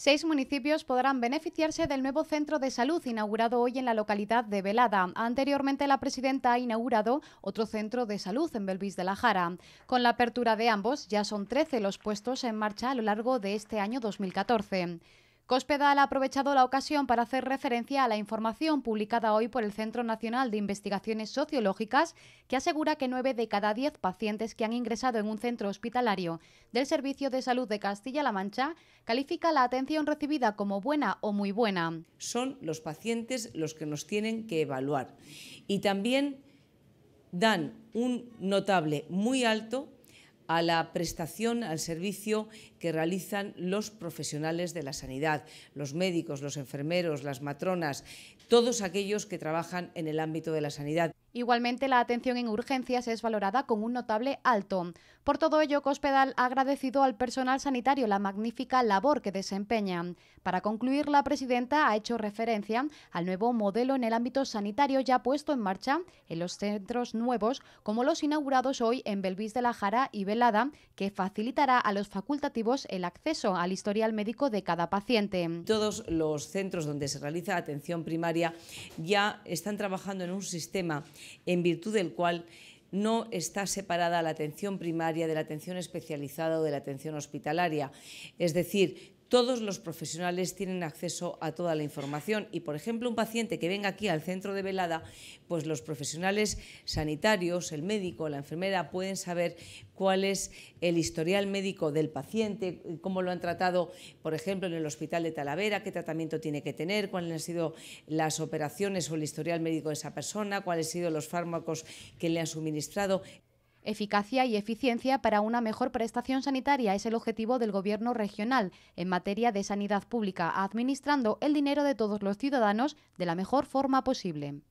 Seis municipios podrán beneficiarse del nuevo centro de salud inaugurado hoy en la localidad de Velada. Anteriormente, la presidenta ha inaugurado otro centro de salud en Belvis de la Jara. Con la apertura de ambos, ya son 13 los puestos en marcha a lo largo de este año 2014. Cospedal ha aprovechado la ocasión para hacer referencia a la información publicada hoy por el Centro Nacional de Investigaciones Sociológicas, que asegura que nueve de cada 10 pacientes que han ingresado en un centro hospitalario del Servicio de Salud de Castilla-La Mancha califica la atención recibida como buena o muy buena. Son los pacientes los que nos tienen que evaluar y también dan un notable muy alto a la prestación, al servicio que realizan los profesionales de la sanidad, los médicos, los enfermeros, las matronas, todos aquellos que trabajan en el ámbito de la sanidad. Igualmente, la atención en urgencias es valorada con un notable alto. Por todo ello, Cospedal ha agradecido al personal sanitario la magnífica labor que desempeñan. Para concluir, la presidenta ha hecho referencia al nuevo modelo en el ámbito sanitario ya puesto en marcha en los centros nuevos, como los inaugurados hoy en Belvis de la Jara y Velada, que facilitará a los facultativos el acceso al historial médico de cada paciente. Todos los centros donde se realiza atención primaria ya están trabajando en un sistema en virtud del cual no está separada la atención primaria de la atención especializada o de la atención hospitalaria. Es decir, todos los profesionales tienen acceso a toda la información y, por ejemplo, un paciente que venga aquí al centro de velada, pues los profesionales sanitarios, el médico, la enfermera pueden saber cuál es el historial médico del paciente, cómo lo han tratado, por ejemplo, en el hospital de Talavera, qué tratamiento tiene que tener, cuáles han sido las operaciones o el historial médico de esa persona, cuáles han sido los fármacos que le han suministrado. Eficacia y eficiencia para una mejor prestación sanitaria es el objetivo del Gobierno regional en materia de sanidad pública, administrando el dinero de todos los ciudadanos de la mejor forma posible.